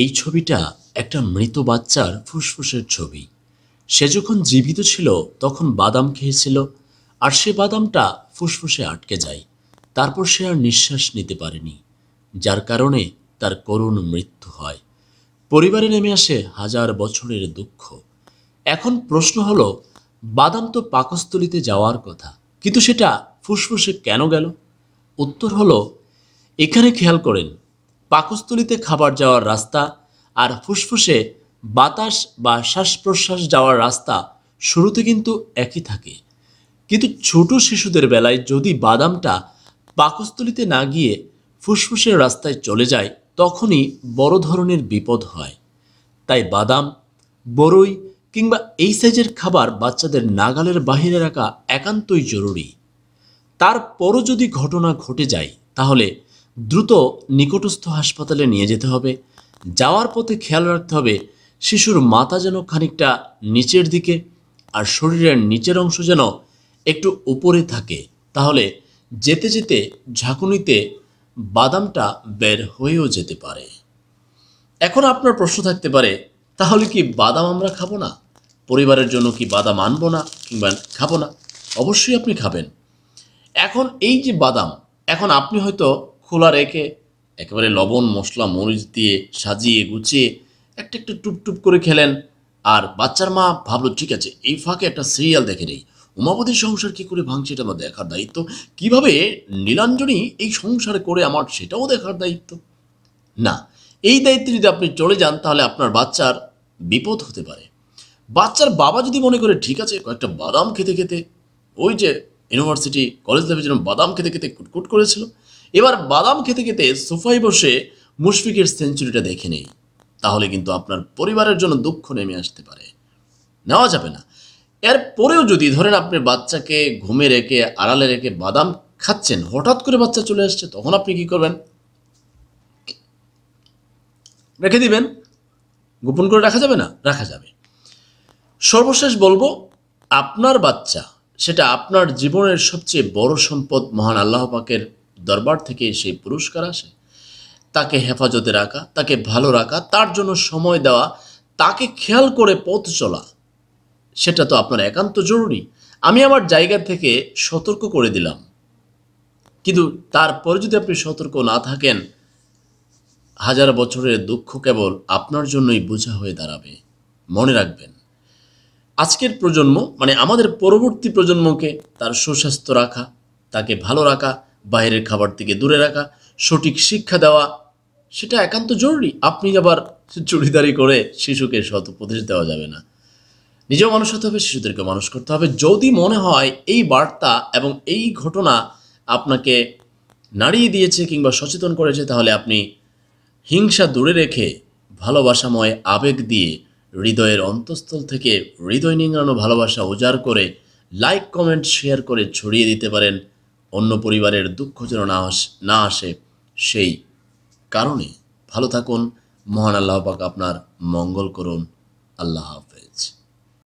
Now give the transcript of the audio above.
এই ছবিটা একটা মৃত বাচ্চার ফুসফুসের ছবি সে যখন জীবিত ছিল তখন বাদাম খেয়েছিল আর সে বাদামটা ফুসফুসে আটকে যায় তারপর সে আর নিঃশ্বাস নিতে পারেনি যার কারণে তার করুণ মৃত্যু হয় পরিবারে নেমে আসে হাজার বছরের দুঃখ এখন প্রশ্ন হল বাদাম তো পাকস্থলিতে যাওয়ার কথা কিন্তু সেটা ফুসফুসে কেন গেল উত্তর হলো এখানে খেয়াল করেন পাকস্থলিতে খাবার যাওয়ার রাস্তা আর ফুসফুসে বাতাস বা শ্বাস প্রশ্বাস যাওয়ার রাস্তা শুরুতে কিন্তু একই থাকে কিন্তু ছোট শিশুদের বেলায় যদি বাদামটা পাকস্থলিতে না গিয়ে ফুসফুসের রাস্তায় চলে যায় তখনই বড় ধরনের বিপদ হয় তাই বাদাম বড়ই কিংবা এই সাইজের খাবার বাচ্চাদের নাগালের বাহিরে রাখা একান্তই জরুরি তারপরও যদি ঘটনা ঘটে যায় তাহলে দ্রুত নিকটস্থ হাসপাতালে নিয়ে যেতে হবে যাওয়ার পথে খেয়াল রাখতে হবে শিশুর মাথা যেন খানিকটা নিচের দিকে আর শরীরের নিচের অংশ যেন একটু উপরে থাকে তাহলে যেতে যেতে ঝাঁকুনিতে বাদামটা বের হয়েও যেতে পারে এখন আপনার প্রশ্ন থাকতে পারে তাহলে কি বাদাম আমরা খাবো না পরিবারের জন্য কি বাদাম আনবো না কিংবা খাবো না অবশ্যই আপনি খাবেন এখন এই যে বাদাম এখন আপনি হয়তো খোলা রেখে একেবারে লবণ মশলা মরিচ দিয়ে সাজিয়ে গুছিয়ে একটা একটু টুপটুপ করে খেলেন আর বাচ্চার মা ভাবলো ঠিক আছে এই ফাঁকে একটা সিরিয়াল দেখে নেই উমাপতির সংসার কী করে ভাঙছে এটা আমার দেখার দায়িত্ব কিভাবে নীলাঞ্জনী এই সংসার করে আমার সেটাও দেখার দায়িত্ব না এই দায়িত্বে যদি আপনি চলে যান তাহলে আপনার বাচ্চার বিপদ হতে পারে বাচ্চার বাবা যদি মনে করে ঠিক আছে কয়েকটা বাদাম খেতে খেতে ওই যে ইউনিভার্সিটি কলেজ লাইফে যেরকম বাদাম খেতে খেতে কুটকুট করেছিল এবার বাদাম খেতে খেতে সোফায় বসে মুশফিকের সেঞ্চুরিটা দেখে নেই তাহলে কিন্তু আপনার পরিবারের জন্য দুঃখ নেমে আসতে পারে নেওয়া যাবে না এর পরেও যদি ধরেন আপনি বাচ্চাকে ঘুমে রেখে আড়ালে রেখে বাদাম খাচ্ছেন হঠাৎ করে বাচ্চা চলে আসছে তখন আপনি কি করবেন রেখে দিবেন গোপন করে রাখা যাবে না রাখা যাবে সর্বশেষ বলবো আপনার বাচ্চা সেটা আপনার জীবনের সবচেয়ে বড় সম্পদ মহান আল্লাহ পাকের দরবার থেকে সেই পুরস্কার আসে তাকে হেফাজতে রাখা তাকে ভালো রাখা তার জন্য সময় দেওয়া তাকে খেয়াল করে পথ চলা সেটা তো আপনার একান্ত জরুরি আমি আমার জায়গা থেকে সতর্ক করে দিলাম কিন্তু তারপরে যদি আপনি সতর্ক না থাকেন হাজার বছরের দুঃখ কেবল আপনার জন্যই বোঝা হয়ে দাঁড়াবে মনে রাখবেন আজকের প্রজন্ম মানে আমাদের পরবর্তী প্রজন্মকে তার সুস্বাস্থ্য রাখা তাকে ভালো রাখা বাইরের খাবার থেকে দূরে রাখা সঠিক শিক্ষা দেওয়া সেটা একান্ত জরুরি আপনি আবার চুরিদারি করে শিশুকে সত উপদেশ দেওয়া যাবে না নিজেও মানুষ হতে হবে শিশুদেরকে মানুষ করতে হবে যদি মনে হয় এই বার্তা এবং এই ঘটনা আপনাকে নাড়িয়ে দিয়েছে কিংবা সচেতন করেছে তাহলে আপনি হিংসা দূরে রেখে ভালোবাসাময় আবেগ দিয়ে হৃদয়ের অন্তঃস্থল থেকে হৃদয় নিংড়ানো ভালোবাসা উজাড় করে লাইক কমেন্ট শেয়ার করে ছড়িয়ে দিতে পারেন অন্য পরিবারের দুঃখ যেন না না আসে সেই কারণে ভালো থাকুন মহান আল্লাহ পাক আপনার মঙ্গল করুন আল্লাহ হাফেজ